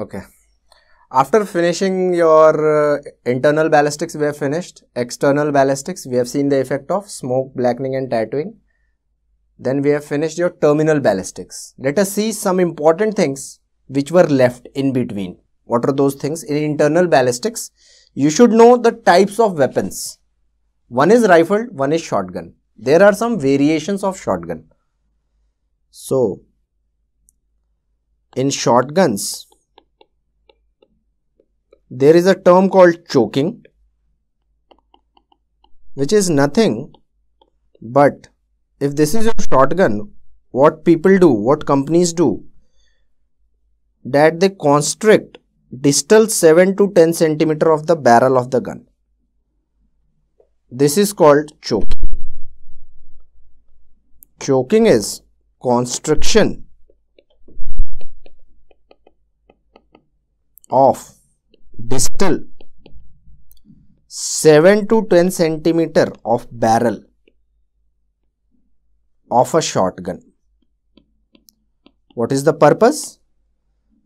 okay after finishing your uh, internal ballistics we have finished external ballistics we have seen the effect of smoke blackening and tattooing then we have finished your terminal ballistics let us see some important things which were left in between what are those things in internal ballistics you should know the types of weapons one is rifle one is shotgun there are some variations of shotgun so in shotguns there is a term called choking which is nothing but if this is your shotgun what people do what companies do that they constrict distal 7 to 10 centimeter of the barrel of the gun this is called choking choking is constriction of distal 7 to 10 centimeter of barrel of a shotgun. What is the purpose?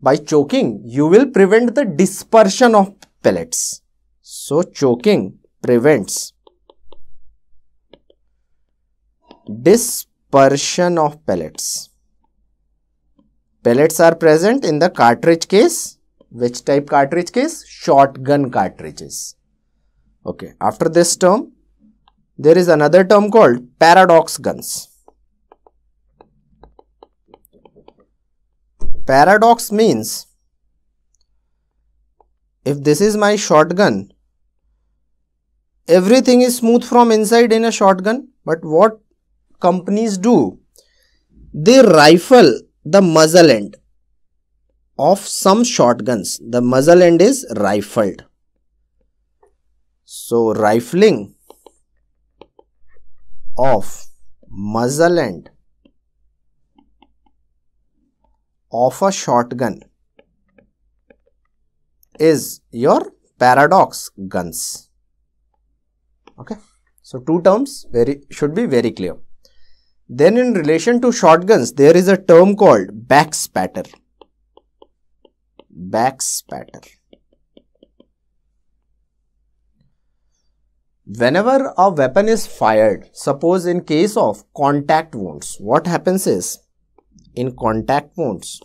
By choking, you will prevent the dispersion of pellets. So, choking prevents dispersion of pellets. Pellets are present in the cartridge case which type cartridge case? Shotgun cartridges. Okay, after this term, there is another term called paradox guns. Paradox means if this is my shotgun, everything is smooth from inside in a shotgun. But what companies do, they rifle the muzzle end of some shotguns, the muzzle end is rifled. So, rifling of muzzle end of a shotgun is your paradox guns. Okay. So, two terms very should be very clear. Then in relation to shotguns, there is a term called backspatter backspatter. Whenever a weapon is fired, suppose in case of contact wounds, what happens is in contact wounds,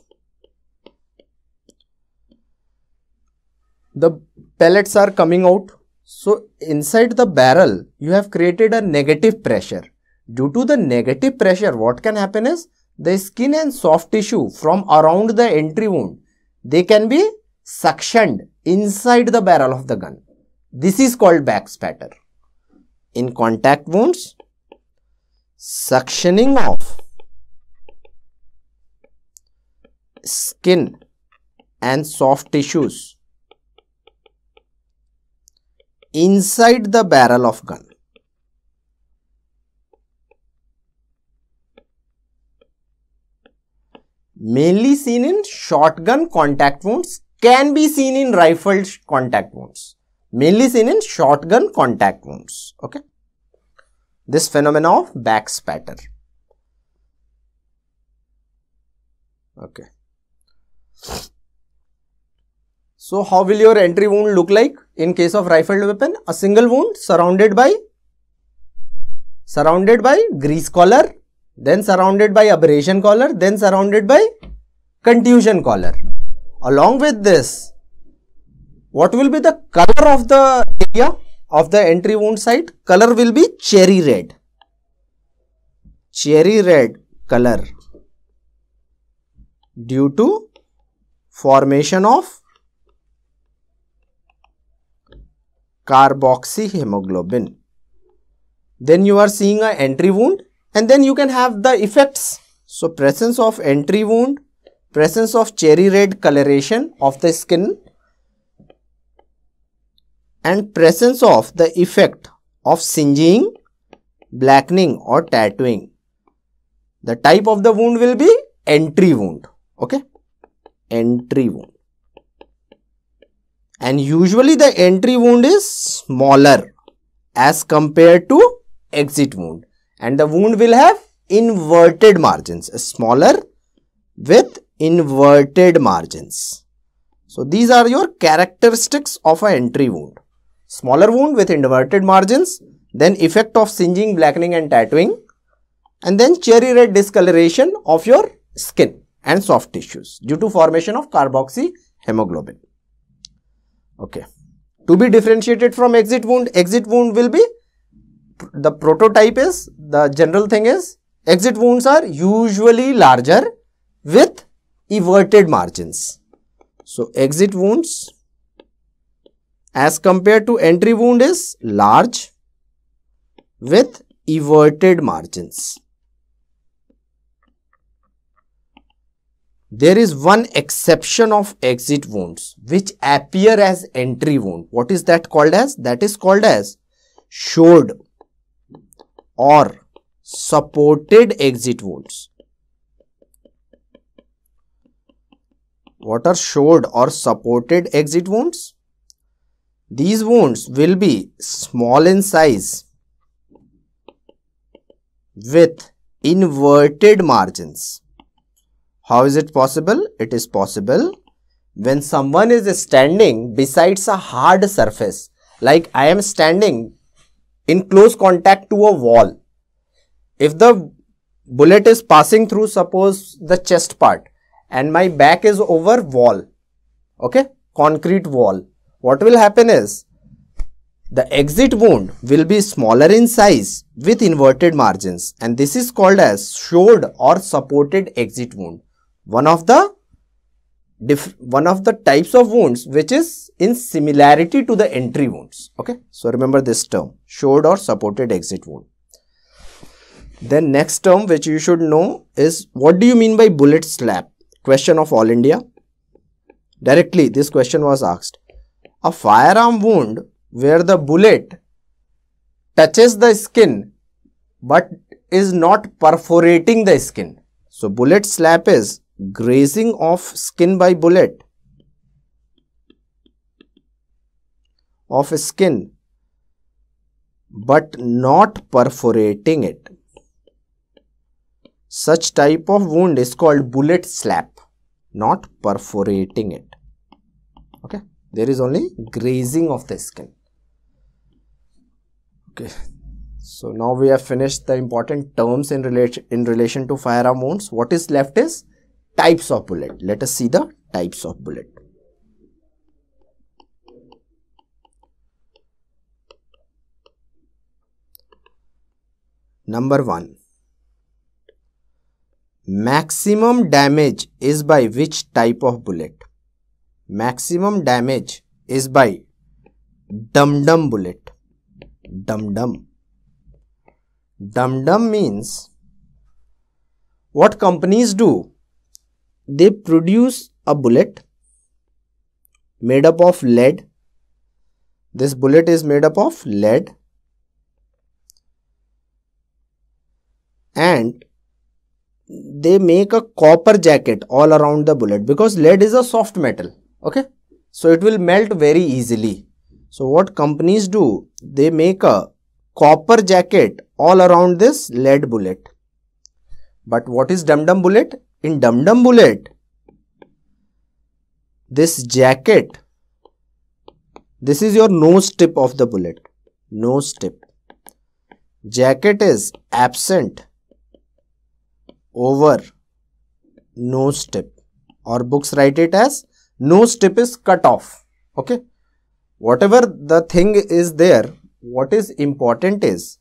the pellets are coming out. So inside the barrel, you have created a negative pressure. Due to the negative pressure, what can happen is the skin and soft tissue from around the entry wound they can be suctioned inside the barrel of the gun. This is called backspatter. In contact wounds, suctioning of skin and soft tissues inside the barrel of gun mainly seen in shotgun contact wounds, can be seen in rifled contact wounds, mainly seen in shotgun contact wounds. Okay. This phenomenon of back spatter. Okay. So, how will your entry wound look like in case of rifled weapon? A single wound surrounded by surrounded by grease collar then surrounded by aberration collar, then surrounded by contusion collar. Along with this, what will be the color of the area of the entry wound site? Color will be cherry red. Cherry red color due to formation of carboxyhemoglobin. Then you are seeing a entry wound and then you can have the effects so presence of entry wound presence of cherry red coloration of the skin and presence of the effect of singeing blackening or tattooing the type of the wound will be entry wound okay entry wound and usually the entry wound is smaller as compared to exit wound and the wound will have inverted margins smaller with inverted margins. So these are your characteristics of an entry wound. Smaller wound with inverted margins, then effect of singeing, blackening and tattooing and then cherry red discoloration of your skin and soft tissues due to formation of carboxy hemoglobin. Okay. To be differentiated from exit wound, exit wound will be the prototype is, the general thing is, exit wounds are usually larger with everted margins. So, exit wounds as compared to entry wound is large with everted margins. There is one exception of exit wounds which appear as entry wound. What is that called as? That is called as showed or supported exit wounds. What are showed or supported exit wounds? These wounds will be small in size with inverted margins. How is it possible? It is possible when someone is standing besides a hard surface. Like I am standing in close contact to a wall. If the bullet is passing through suppose the chest part and my back is over wall, okay, concrete wall, what will happen is the exit wound will be smaller in size with inverted margins and this is called as showed or supported exit wound. One of the one of the types of wounds which is in similarity to the entry wounds. Okay. So, remember this term showed or supported exit wound. Then next term which you should know is what do you mean by bullet slap? Question of all India. Directly this question was asked. A firearm wound where the bullet touches the skin but is not perforating the skin. So bullet slap is grazing of skin by bullet of a skin but not perforating it. Such type of wound is called bullet slap, not perforating it. Okay, there is only grazing of the skin. Okay, so now we have finished the important terms in relation in relation to firearm wounds. What is left is types of bullet. Let us see the types of bullet. Number 1. Maximum damage is by which type of bullet? Maximum damage is by dum-dum bullet. Dum-dum. Dum-dum means what companies do they produce a bullet made up of lead. This bullet is made up of lead and they make a copper jacket all around the bullet because lead is a soft metal okay so it will melt very easily so what companies do they make a copper jacket all around this lead bullet but what is dum dum bullet in Dum Dum Bullet. This jacket. This is your nose tip of the bullet. Nose tip. Jacket is absent over nose tip or books write it as nose tip is cut off. Okay. Whatever the thing is there, what is important is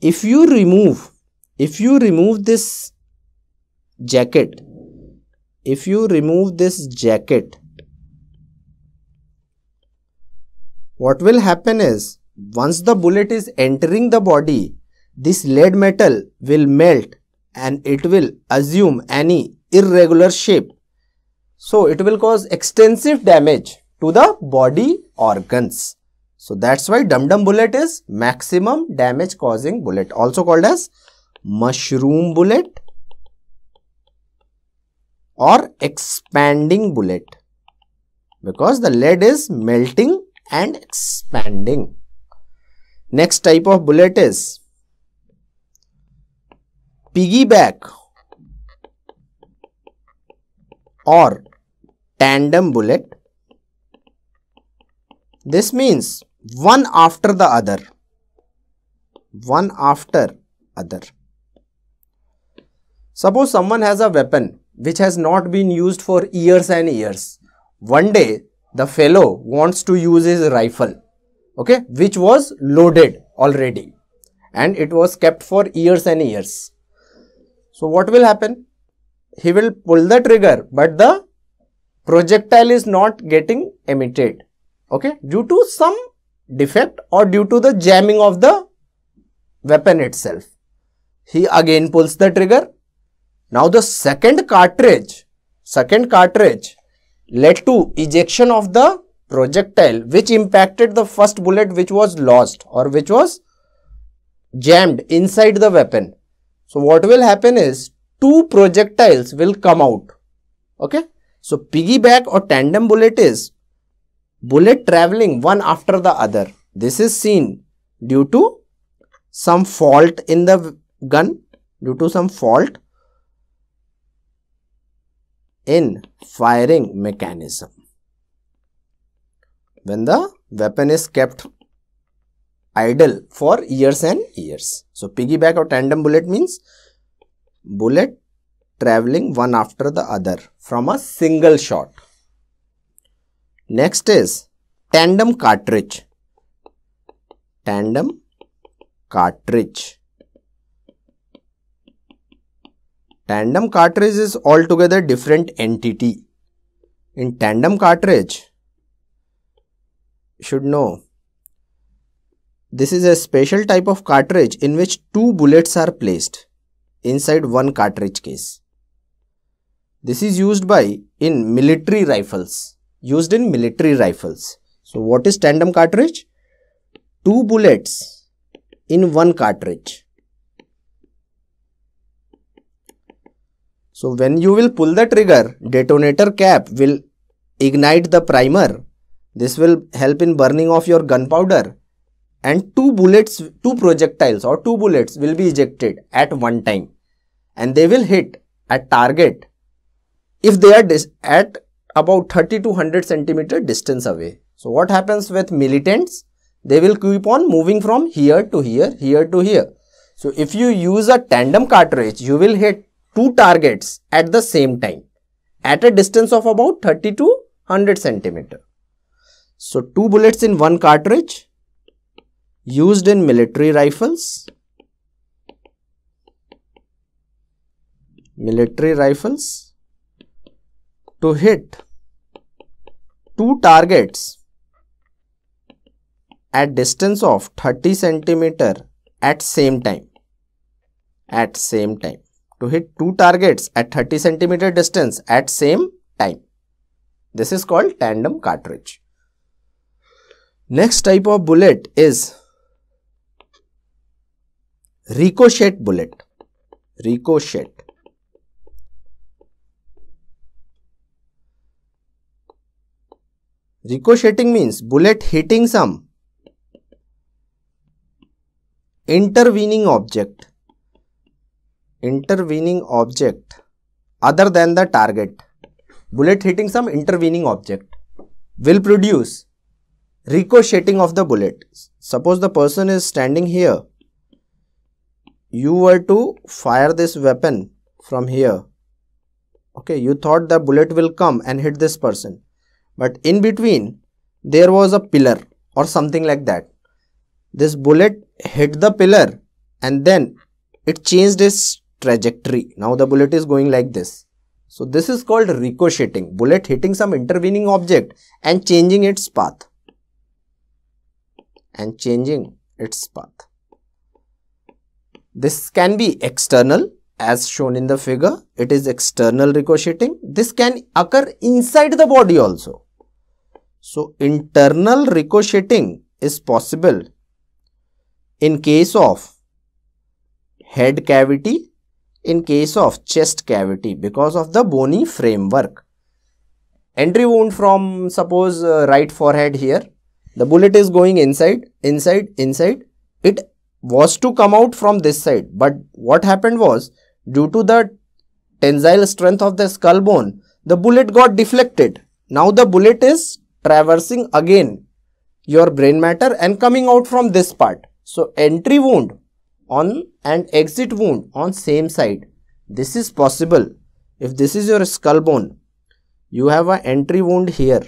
if you remove if you remove this jacket if you remove this jacket what will happen is once the bullet is entering the body this lead metal will melt and it will assume any irregular shape so it will cause extensive damage to the body organs so that's why dum dum bullet is maximum damage causing bullet also called as mushroom bullet or expanding bullet because the lead is melting and expanding. Next type of bullet is piggyback or tandem bullet. This means one after the other, one after other. Suppose someone has a weapon which has not been used for years and years. One day, the fellow wants to use his rifle, okay, which was loaded already and it was kept for years and years. So, what will happen? He will pull the trigger, but the projectile is not getting emitted, okay, due to some defect or due to the jamming of the weapon itself. He again pulls the trigger now the second cartridge, second cartridge led to ejection of the projectile which impacted the first bullet which was lost or which was jammed inside the weapon. So what will happen is two projectiles will come out. Okay. So piggyback or tandem bullet is bullet traveling one after the other. This is seen due to some fault in the gun due to some fault in firing mechanism. When the weapon is kept idle for years and years. So, piggyback or tandem bullet means bullet traveling one after the other from a single shot. Next is tandem cartridge. Tandem cartridge. Tandem cartridge is altogether different entity. In tandem cartridge, should know, this is a special type of cartridge in which two bullets are placed inside one cartridge case. This is used by in military rifles, used in military rifles. So what is tandem cartridge? Two bullets in one cartridge So when you will pull the trigger, detonator cap will ignite the primer. This will help in burning off your gunpowder. And two bullets, two projectiles or two bullets will be ejected at one time. And they will hit at target if they are at about 30 to 100 centimeter distance away. So what happens with militants? They will keep on moving from here to here, here to here. So if you use a tandem cartridge, you will hit two targets at the same time at a distance of about 30 to 100 centimeter. So two bullets in one cartridge used in military rifles. Military rifles to hit two targets at distance of 30 centimeter at same time at same time to hit two targets at 30 centimeter distance at same time. This is called tandem cartridge. Next type of bullet is ricochet bullet. Ricochet. Ricocheting means bullet hitting some intervening object intervening object other than the target bullet hitting some intervening object will produce ricocheting of the bullet suppose the person is standing here you were to fire this weapon from here okay you thought the bullet will come and hit this person but in between there was a pillar or something like that this bullet hit the pillar and then it changed its trajectory. Now the bullet is going like this. So this is called ricocheting, bullet hitting some intervening object and changing its path. And changing its path. This can be external as shown in the figure. It is external ricocheting. This can occur inside the body also. So internal ricocheting is possible in case of head cavity in case of chest cavity because of the bony framework. Entry wound from suppose uh, right forehead here. The bullet is going inside, inside, inside. It was to come out from this side but what happened was due to the tensile strength of the skull bone, the bullet got deflected. Now the bullet is traversing again your brain matter and coming out from this part. So entry wound on and exit wound on same side. This is possible. If this is your skull bone, you have an entry wound here.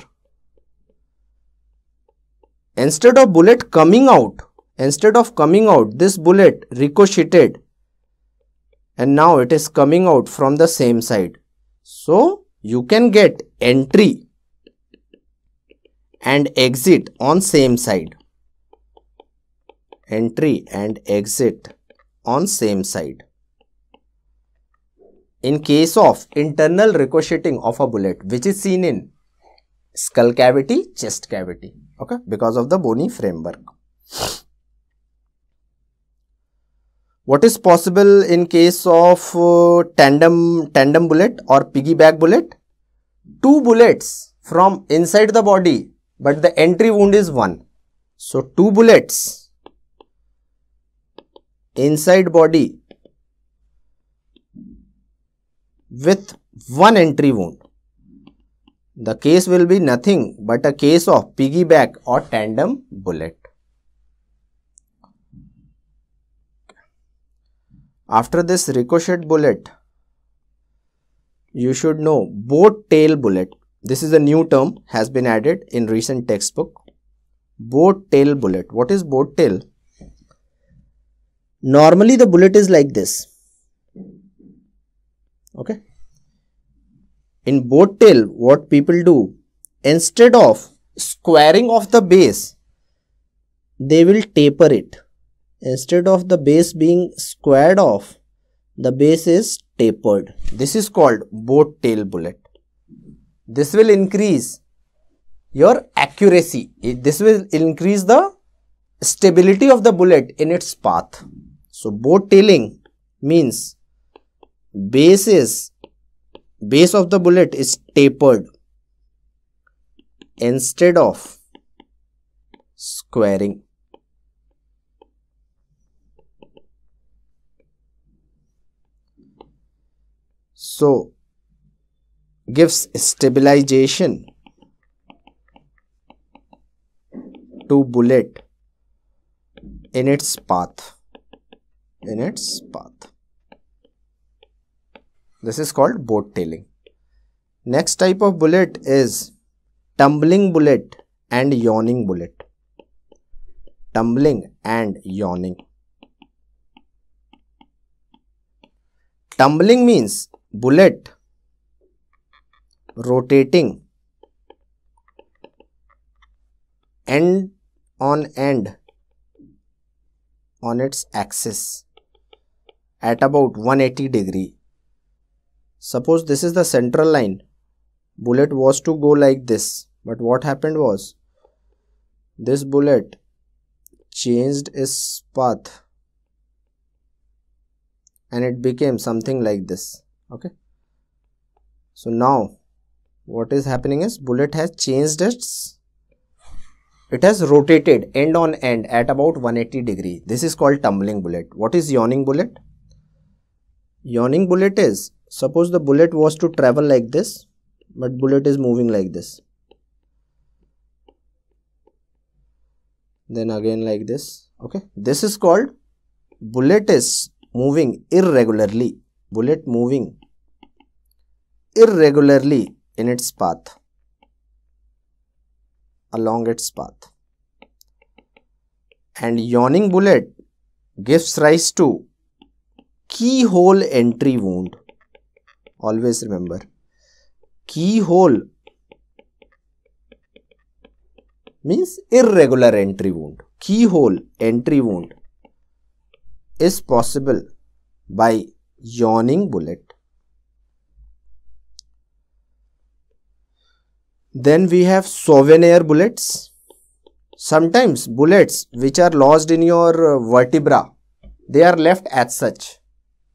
Instead of bullet coming out, instead of coming out, this bullet ricocheted and now it is coming out from the same side. So, you can get entry and exit on same side entry and exit on same side. In case of internal ricocheting of a bullet which is seen in skull cavity, chest cavity okay because of the bony framework. What is possible in case of uh, tandem, tandem bullet or piggyback bullet? Two bullets from inside the body but the entry wound is one. So, two bullets inside body with one entry wound. The case will be nothing but a case of piggyback or tandem bullet. After this ricochet bullet, you should know boat tail bullet. This is a new term has been added in recent textbook. Boat tail bullet. What is boat tail? normally the bullet is like this okay in boat tail what people do instead of squaring of the base they will taper it instead of the base being squared off the base is tapered this is called boat tail bullet this will increase your accuracy this will increase the stability of the bullet in its path so boat tailing means base is base of the bullet is tapered instead of squaring. So gives stabilization to bullet in its path in its path. This is called boat tailing. Next type of bullet is tumbling bullet and yawning bullet. Tumbling and yawning. Tumbling means bullet rotating end on end on its axis at about 180 degree. Suppose this is the central line. Bullet was to go like this. But what happened was this bullet changed its path and it became something like this. Okay. So now what is happening is bullet has changed its it has rotated end on end at about 180 degree. This is called tumbling bullet. What is yawning bullet? yawning bullet is suppose the bullet was to travel like this but bullet is moving like this then again like this okay this is called bullet is moving irregularly bullet moving irregularly in its path along its path and yawning bullet gives rise to keyhole entry wound. Always remember keyhole means irregular entry wound. Keyhole entry wound is possible by yawning bullet. Then we have souvenir bullets. Sometimes bullets which are lodged in your uh, vertebra, they are left as such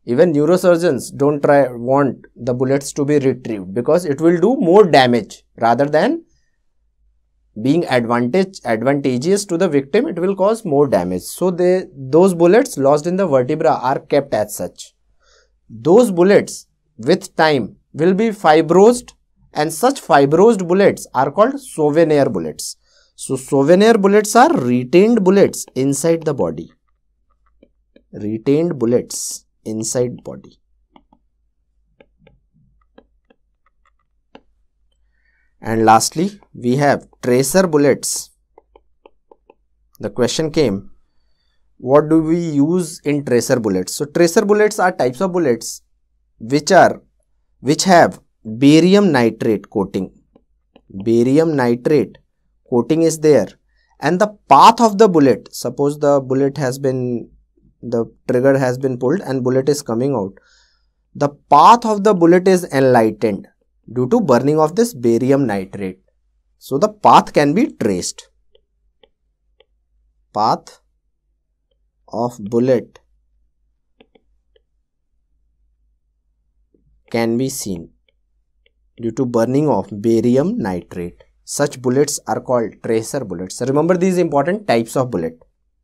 even neurosurgeons don't try want the bullets to be retrieved because it will do more damage rather than being advantage advantageous to the victim it will cause more damage so they those bullets lost in the vertebra are kept as such those bullets with time will be fibrosed and such fibrosed bullets are called souvenir bullets so souvenir bullets are retained bullets inside the body retained bullets inside body and lastly we have tracer bullets the question came what do we use in tracer bullets so tracer bullets are types of bullets which are which have barium nitrate coating barium nitrate coating is there and the path of the bullet suppose the bullet has been the trigger has been pulled and bullet is coming out the path of the bullet is enlightened due to burning of this barium nitrate so the path can be traced path of bullet can be seen due to burning of barium nitrate such bullets are called tracer bullets remember these important types of bullet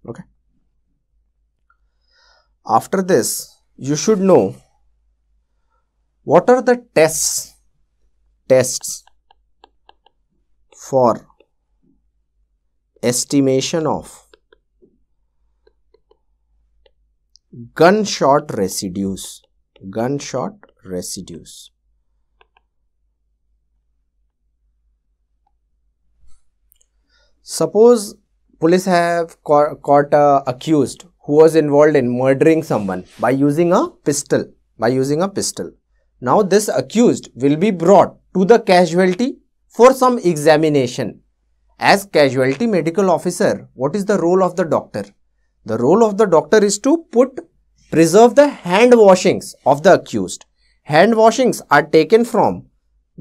okay after this, you should know what are the tests tests for estimation of gunshot residues gunshot residues suppose police have caught a accused who was involved in murdering someone by using a pistol by using a pistol now this accused will be brought to the casualty for some examination as casualty medical officer what is the role of the doctor the role of the doctor is to put preserve the hand washings of the accused hand washings are taken from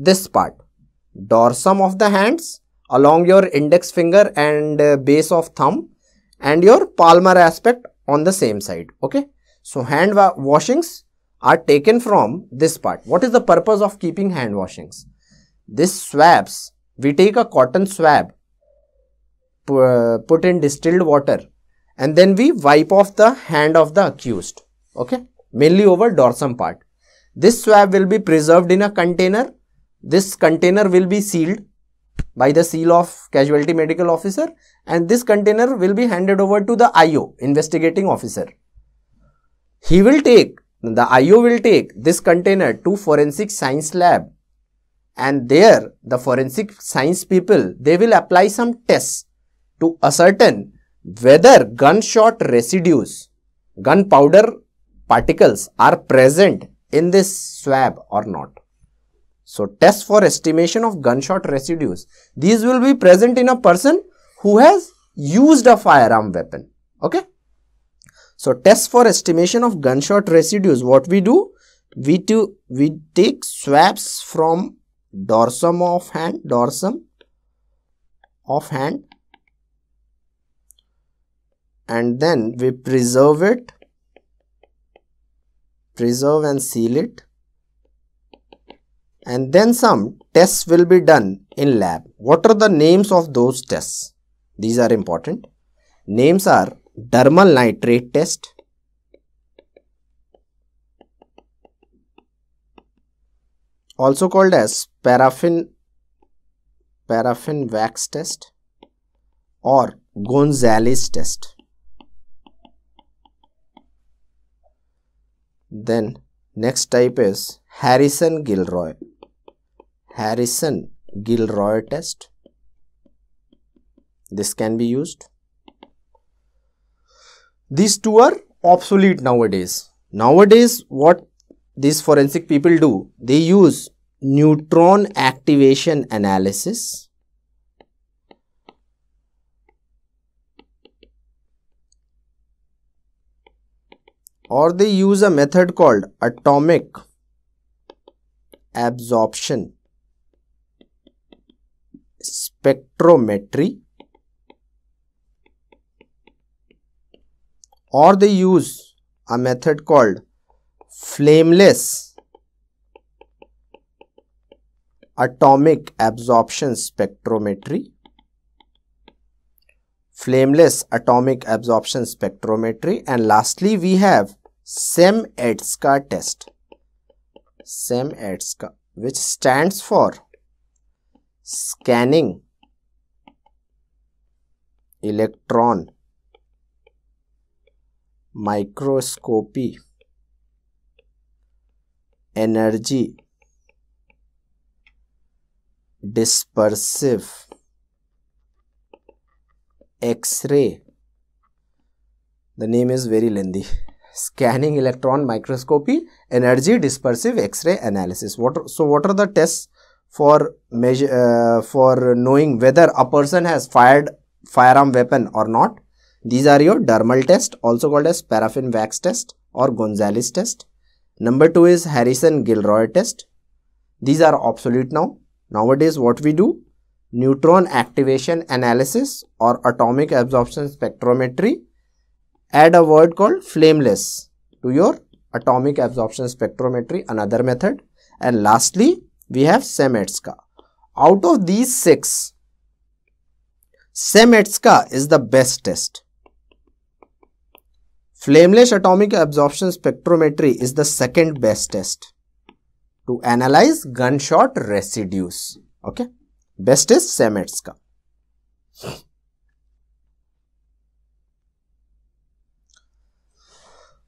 this part dorsum of the hands along your index finger and uh, base of thumb and your palmar aspect on the same side okay so hand wa washings are taken from this part what is the purpose of keeping hand washings this swabs we take a cotton swab put in distilled water and then we wipe off the hand of the accused okay mainly over dorsum part this swab will be preserved in a container this container will be sealed by the seal of casualty medical officer and this container will be handed over to the IO investigating officer. He will take, the IO will take this container to forensic science lab and there the forensic science people, they will apply some tests to ascertain whether gunshot residues, gunpowder particles are present in this swab or not. So test for estimation of gunshot residues. These will be present in a person who has used a firearm weapon. Okay. So test for estimation of gunshot residues. What we do? We, do, we take swabs from dorsum of hand, dorsum of hand and then we preserve it, preserve and seal it and then some tests will be done in lab. What are the names of those tests? These are important. Names are dermal nitrate test, also called as paraffin paraffin wax test or Gonzales test. Then next type is Harrison Gilroy Harrison Gilroy test. This can be used. These two are obsolete nowadays. Nowadays, what these forensic people do? They use neutron activation analysis. or they use a method called atomic absorption spectrometry or they use a method called flameless atomic absorption spectrometry flameless atomic absorption spectrometry and lastly we have SEM-ETSCA test SEM-ETSCA which stands for scanning electron microscopy energy dispersive x-ray the name is very lengthy scanning electron microscopy energy dispersive x-ray analysis what so what are the tests for measure uh, for knowing whether a person has fired firearm weapon or not these are your dermal test also called as paraffin wax test or gonzales test number two is harrison gilroy test these are obsolete now nowadays what we do neutron activation analysis or atomic absorption spectrometry add a word called flameless to your atomic absorption spectrometry another method and lastly we have Semetska. Out of these six, Semetska is the best test. Flameless atomic absorption spectrometry is the second best test to analyze gunshot residues. Okay, best is Semetska.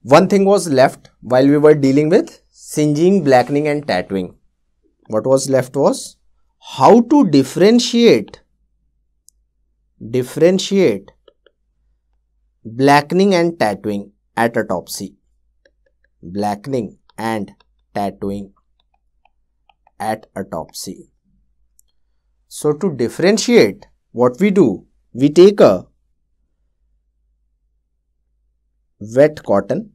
One thing was left while we were dealing with singeing, blackening and tattooing what was left was how to differentiate differentiate blackening and tattooing at autopsy blackening and tattooing at autopsy so to differentiate what we do we take a wet cotton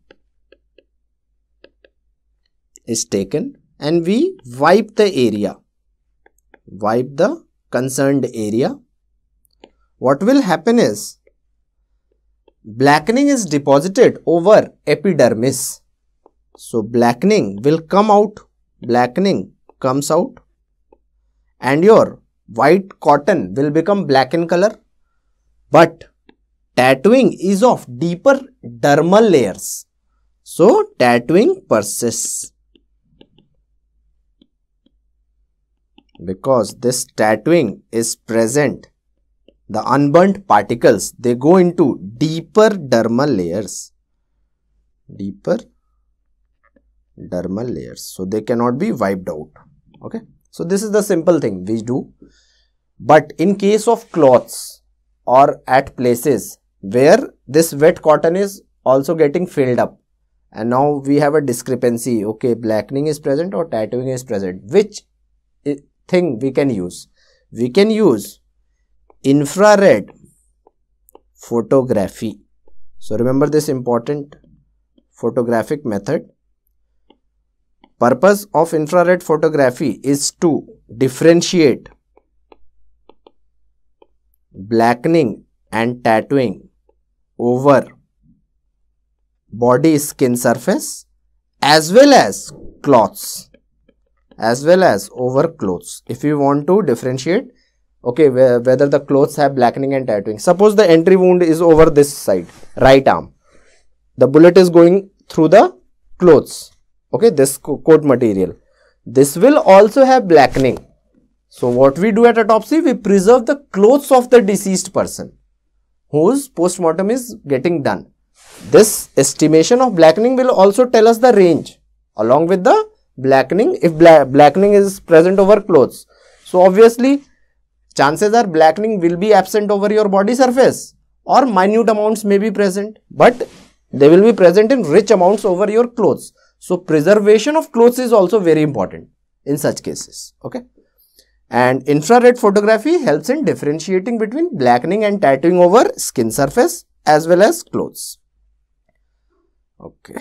is taken and we wipe the area. Wipe the concerned area. What will happen is blackening is deposited over epidermis. So blackening will come out. Blackening comes out and your white cotton will become black in color. But tattooing is of deeper dermal layers. So tattooing persists. because this tattooing is present the unburnt particles they go into deeper dermal layers deeper dermal layers so they cannot be wiped out okay so this is the simple thing we do but in case of cloths or at places where this wet cotton is also getting filled up and now we have a discrepancy okay blackening is present or tattooing is present which thing we can use? We can use infrared photography. So remember this important photographic method. Purpose of infrared photography is to differentiate blackening and tattooing over body skin surface as well as cloths as well as over clothes if you want to differentiate okay wh whether the clothes have blackening and tattooing suppose the entry wound is over this side right arm the bullet is going through the clothes okay this co coat material this will also have blackening so what we do at autopsy we preserve the clothes of the deceased person whose postmortem is getting done this estimation of blackening will also tell us the range along with the blackening if bla blackening is present over clothes so obviously chances are blackening will be absent over your body surface or minute amounts may be present but they will be present in rich amounts over your clothes so preservation of clothes is also very important in such cases okay and infrared photography helps in differentiating between blackening and tattooing over skin surface as well as clothes okay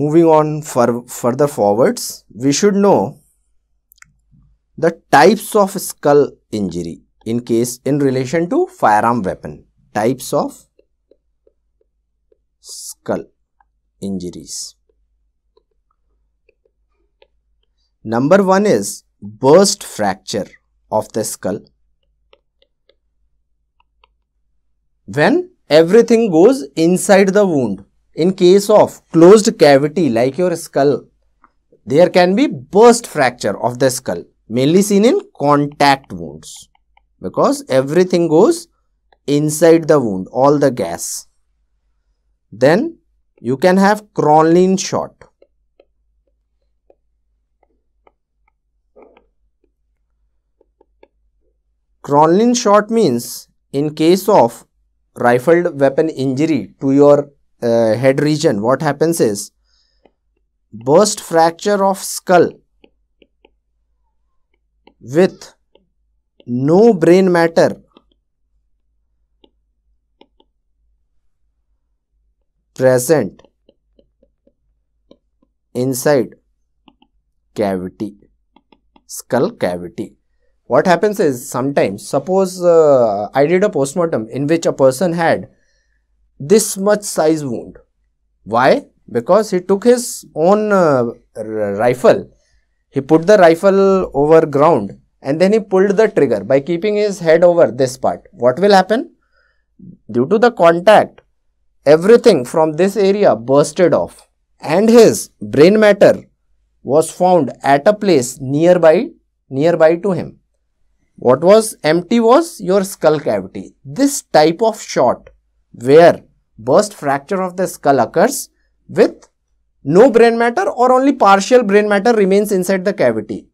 moving on for further forwards we should know the types of skull injury in case in relation to firearm weapon types of skull injuries number 1 is burst fracture of the skull when everything goes inside the wound in case of closed cavity like your skull, there can be burst fracture of the skull mainly seen in contact wounds because everything goes inside the wound, all the gas. Then you can have Cronlin shot. Cronlin shot means in case of rifled weapon injury to your uh, head region, what happens is burst fracture of skull with no brain matter present inside cavity skull cavity what happens is sometimes suppose uh, i did a postmortem in which a person had this much size wound. Why? Because he took his own uh, rifle, he put the rifle over ground and then he pulled the trigger by keeping his head over this part. What will happen? Due to the contact, everything from this area bursted off and his brain matter was found at a place nearby, nearby to him. What was empty was your skull cavity. This type of shot where burst fracture of the skull occurs with no brain matter or only partial brain matter remains inside the cavity.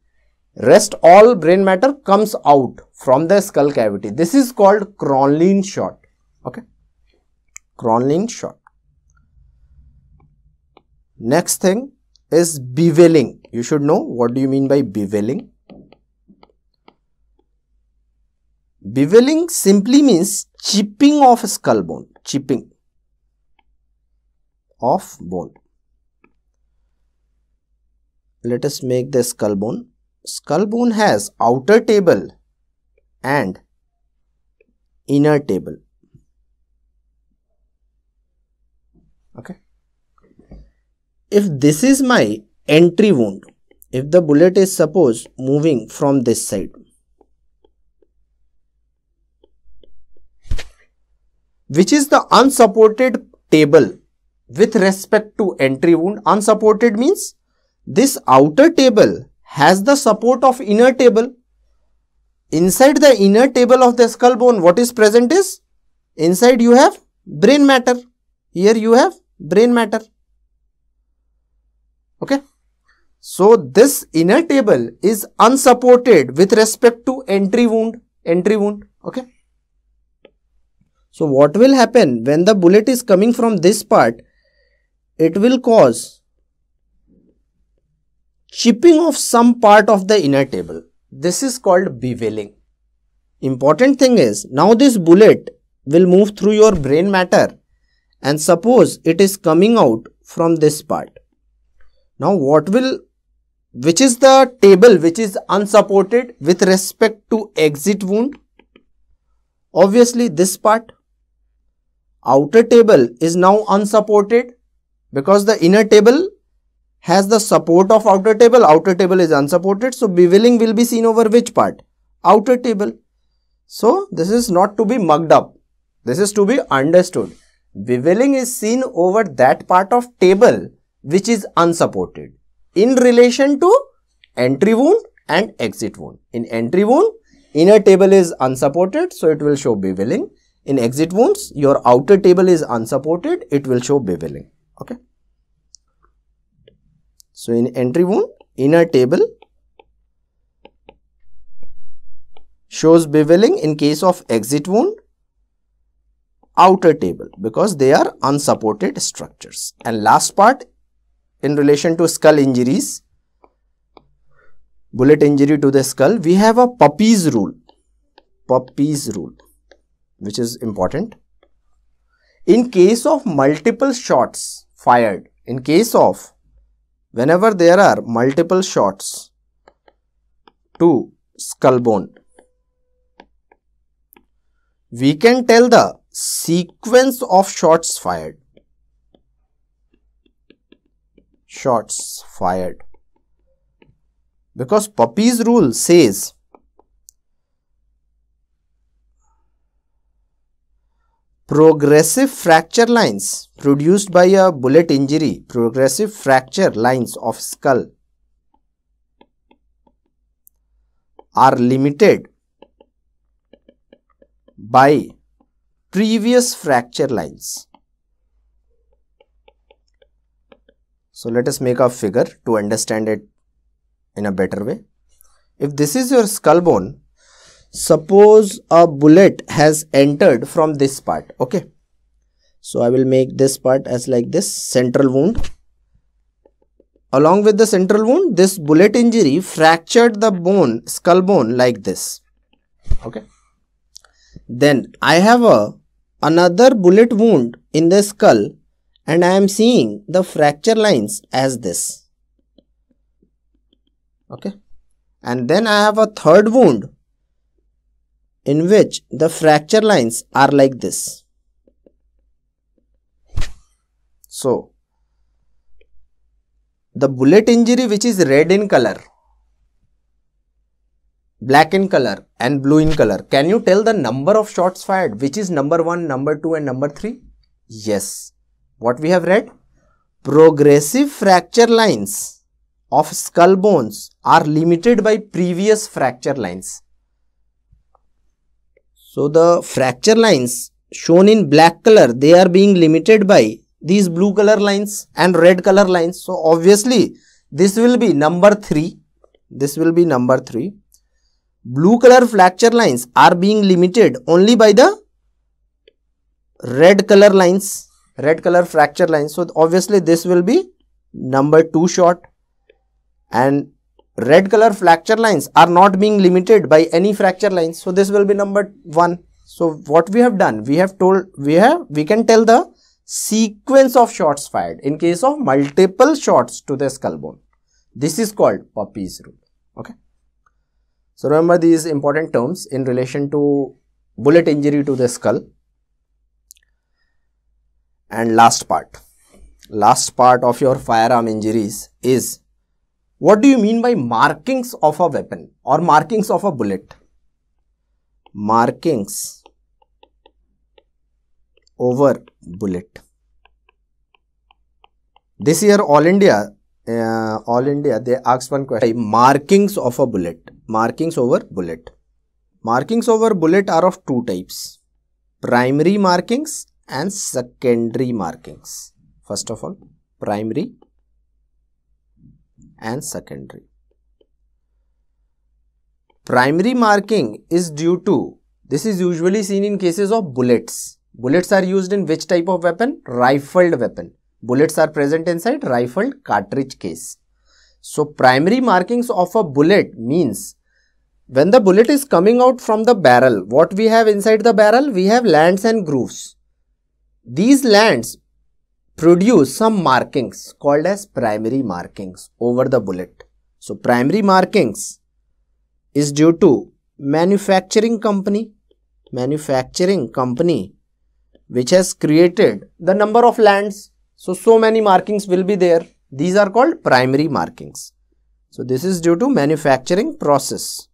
Rest all brain matter comes out from the skull cavity. This is called Cronlin shot. Okay. Cronlin shot. Next thing is beveling. You should know what do you mean by beveling. Beveling simply means chipping off skull bone chipping of bone. Let us make the skull bone. Skull bone has outer table and inner table. Okay. If this is my entry wound, if the bullet is suppose moving from this side, which is the unsupported table with respect to entry wound. Unsupported means this outer table has the support of inner table. Inside the inner table of the skull bone, what is present is inside you have brain matter. Here you have brain matter. Okay. So this inner table is unsupported with respect to entry wound, entry wound. Okay. So what will happen when the bullet is coming from this part? It will cause chipping of some part of the inner table. This is called beveling. Important thing is now this bullet will move through your brain matter and suppose it is coming out from this part. Now what will which is the table which is unsupported with respect to exit wound? Obviously this part outer table is now unsupported because the inner table has the support of outer table outer table is unsupported so beveling will be seen over which part outer table so this is not to be mugged up this is to be understood beveling is seen over that part of table which is unsupported in relation to entry wound and exit wound in entry wound inner table is unsupported so it will show beveling in exit wounds, your outer table is unsupported, it will show beveling. Okay. So in entry wound, inner table shows beveling in case of exit wound, outer table because they are unsupported structures. And last part in relation to skull injuries, bullet injury to the skull, we have a puppy's rule. Puppy's rule which is important. In case of multiple shots fired, in case of whenever there are multiple shots to skull bone, we can tell the sequence of shots fired. Shots fired. Because Puppy's rule says Progressive fracture lines produced by a bullet injury, progressive fracture lines of skull are limited by previous fracture lines. So let us make a figure to understand it in a better way. If this is your skull bone suppose a bullet has entered from this part okay so i will make this part as like this central wound along with the central wound this bullet injury fractured the bone skull bone like this okay then i have a another bullet wound in the skull and i am seeing the fracture lines as this okay and then i have a third wound in which the fracture lines are like this. So, the bullet injury which is red in color, black in color and blue in color. Can you tell the number of shots fired which is number 1, number 2 and number 3? Yes. What we have read? Progressive fracture lines of skull bones are limited by previous fracture lines. So the fracture lines shown in black color, they are being limited by these blue color lines and red color lines. So obviously this will be number 3. This will be number 3. Blue color fracture lines are being limited only by the red color lines, red color fracture lines. So obviously this will be number 2 shot and red color fracture lines are not being limited by any fracture lines. So this will be number 1. So what we have done, we have told, we have, we can tell the sequence of shots fired in case of multiple shots to the skull bone. This is called Puppy's rule. Okay. So remember these important terms in relation to bullet injury to the skull. And last part, last part of your firearm injuries is what do you mean by markings of a weapon or markings of a bullet? Markings over bullet. This year All India, uh, All India, they asked one question, markings of a bullet, markings over bullet. Markings over bullet are of two types, primary markings and secondary markings. First of all, primary and secondary. Primary marking is due to, this is usually seen in cases of bullets. Bullets are used in which type of weapon? Rifled weapon. Bullets are present inside rifled cartridge case. So primary markings of a bullet means when the bullet is coming out from the barrel, what we have inside the barrel? We have lands and grooves. These lands produce some markings called as primary markings over the bullet. So primary markings is due to manufacturing company, manufacturing company which has created the number of lands. So, so many markings will be there. These are called primary markings. So, this is due to manufacturing process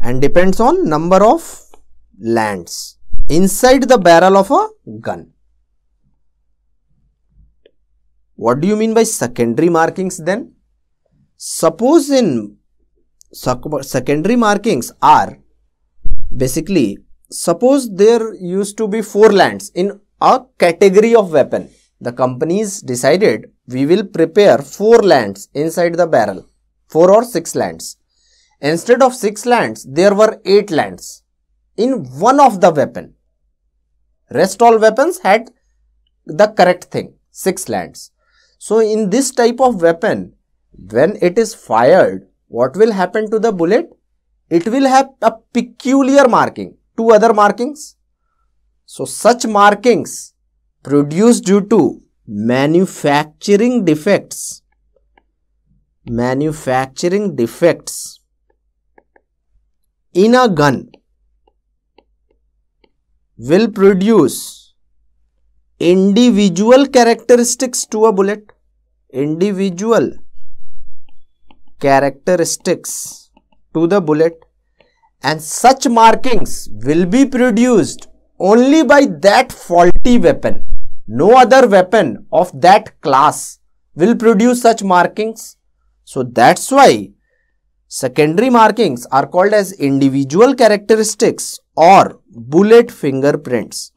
and depends on number of lands inside the barrel of a gun. What do you mean by secondary markings then? Suppose in secondary markings are basically suppose there used to be four lands in a category of weapon. The companies decided we will prepare four lands inside the barrel, four or six lands. Instead of six lands, there were eight lands in one of the weapon. Rest all weapons had the correct thing, six lands. So in this type of weapon, when it is fired, what will happen to the bullet? It will have a peculiar marking, two other markings. So such markings produced due to manufacturing defects, manufacturing defects in a gun will produce individual characteristics to a bullet individual characteristics to the bullet and such markings will be produced only by that faulty weapon. No other weapon of that class will produce such markings. So that's why secondary markings are called as individual characteristics or bullet fingerprints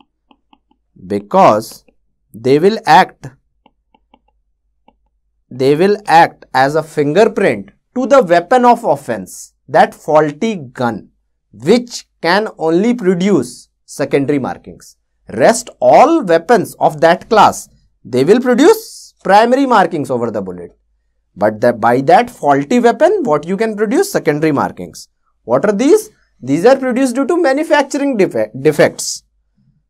because they will act they will act as a fingerprint to the weapon of offense, that faulty gun, which can only produce secondary markings. Rest all weapons of that class, they will produce primary markings over the bullet. But the, by that faulty weapon, what you can produce? Secondary markings. What are these? These are produced due to manufacturing defects.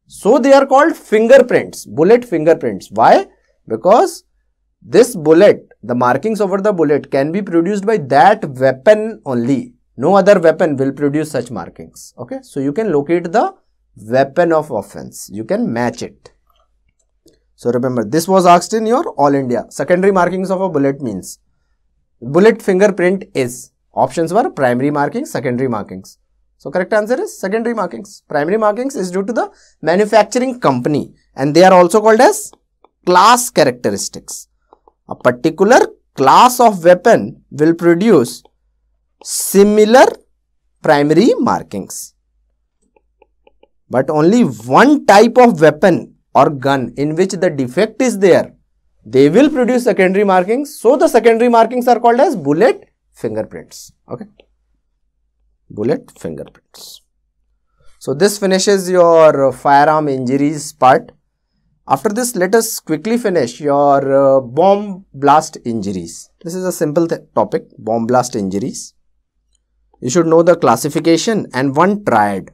So, they are called fingerprints, bullet fingerprints. Why? Because this bullet, the markings over the bullet can be produced by that weapon only. No other weapon will produce such markings. Okay. So, you can locate the weapon of offense. You can match it. So, remember this was asked in your all India. Secondary markings of a bullet means bullet fingerprint is. Options were primary markings, secondary markings. So, correct answer is secondary markings. Primary markings is due to the manufacturing company and they are also called as class characteristics a particular class of weapon will produce similar primary markings. But only one type of weapon or gun in which the defect is there, they will produce secondary markings. So, the secondary markings are called as bullet fingerprints. Okay, Bullet fingerprints. So, this finishes your firearm injuries part. After this, let us quickly finish your uh, bomb blast injuries. This is a simple topic, bomb blast injuries. You should know the classification and one triad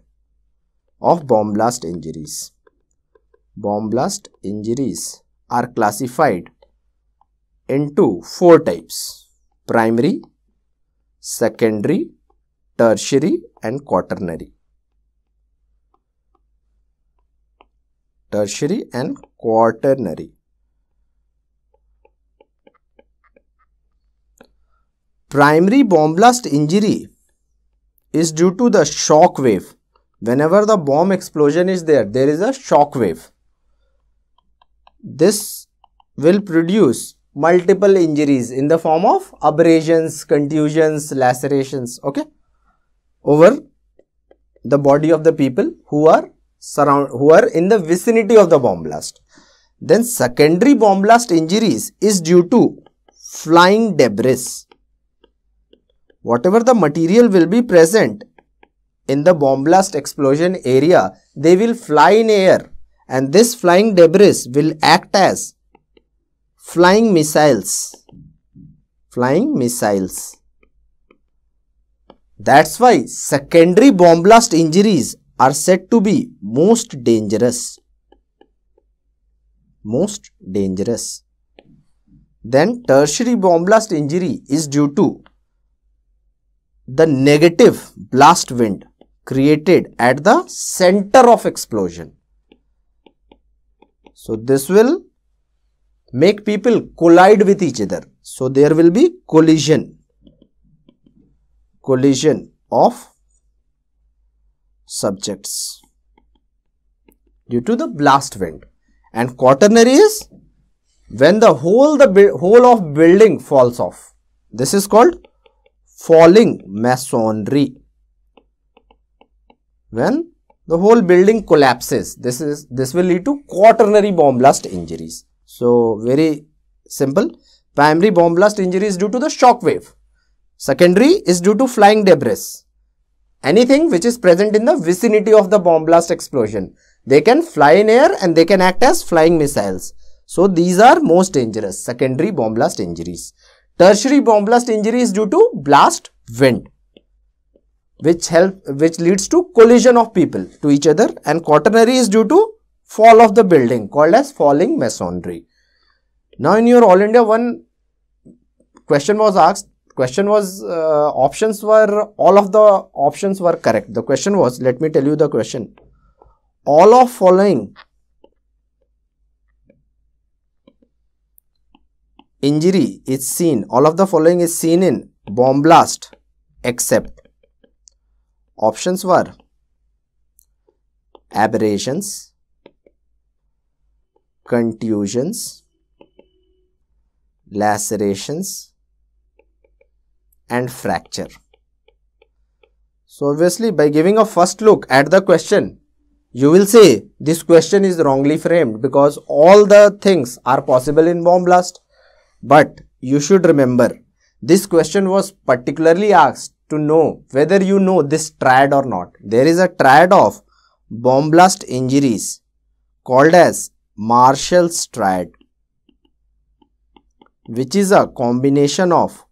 of bomb blast injuries. Bomb blast injuries are classified into four types, primary, secondary, tertiary and quaternary. tertiary and quaternary. Primary bomb blast injury is due to the shock wave. Whenever the bomb explosion is there, there is a shock wave. This will produce multiple injuries in the form of abrasions, contusions, lacerations, okay, over the body of the people who are surround who are in the vicinity of the bomb blast. Then secondary bomb blast injuries is due to flying debris. Whatever the material will be present in the bomb blast explosion area, they will fly in air and this flying debris will act as flying missiles. Flying missiles. That's why secondary bomb blast injuries are said to be most dangerous most dangerous then tertiary bomb blast injury is due to the negative blast wind created at the center of explosion. So, this will make people collide with each other. So, there will be collision, collision of subjects due to the blast wind and quaternary is when the whole the whole of building falls off this is called falling masonry when the whole building collapses this is this will lead to quaternary bomb blast injuries so very simple primary bomb blast injury is due to the shock wave secondary is due to flying debris anything which is present in the vicinity of the bomb blast explosion. They can fly in air and they can act as flying missiles. So these are most dangerous secondary bomb blast injuries. Tertiary bomb blast injuries due to blast wind which help which leads to collision of people to each other and quaternary is due to fall of the building called as falling masonry. Now in your All India 1 question was asked question was uh, options were all of the options were correct the question was let me tell you the question all of following injury is seen all of the following is seen in bomb blast except options were aberrations contusions lacerations and fracture. So obviously by giving a first look at the question, you will say this question is wrongly framed because all the things are possible in bomb blast. But you should remember this question was particularly asked to know whether you know this triad or not. There is a triad of bomb blast injuries called as Marshall's triad which is a combination of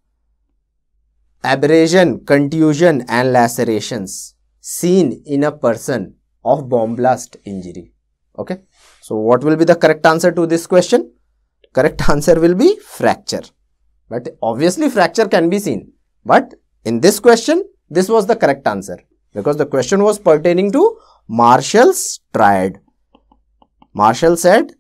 abrasion, contusion and lacerations seen in a person of bomb blast injury. Okay. So, what will be the correct answer to this question? Correct answer will be fracture. But obviously fracture can be seen. But in this question, this was the correct answer because the question was pertaining to Marshall's triad. Marshall said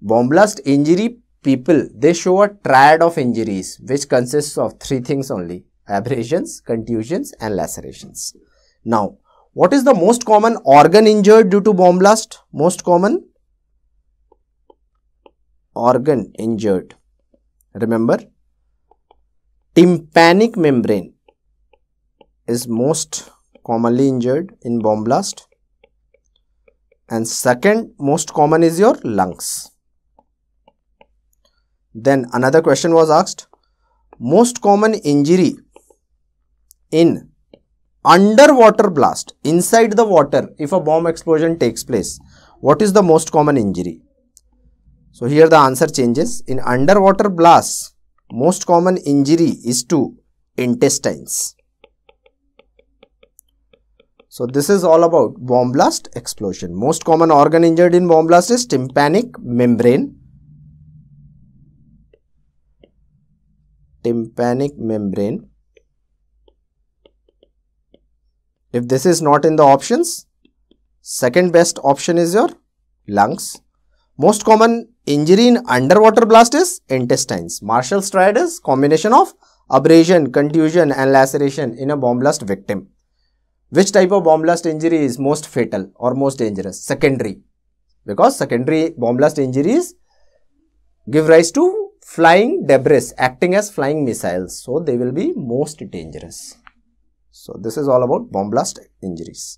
bomb blast injury people, they show a triad of injuries which consists of three things only abrasions, contusions and lacerations. Now, what is the most common organ injured due to bomb blast? Most common organ injured. Remember, tympanic membrane is most commonly injured in bomb blast and second most common is your lungs. Then another question was asked, most common injury in underwater blast inside the water if a bomb explosion takes place what is the most common injury so here the answer changes in underwater blast, most common injury is to intestines so this is all about bomb blast explosion most common organ injured in bomb blast is tympanic membrane tympanic membrane If this is not in the options, second best option is your lungs. Most common injury in underwater blast is intestines. Marshall triad is combination of abrasion, contusion and laceration in a bomb blast victim. Which type of bomb blast injury is most fatal or most dangerous? Secondary. Because secondary bomb blast injuries give rise to flying debris acting as flying missiles. So, they will be most dangerous. So this is all about bomb blast injuries.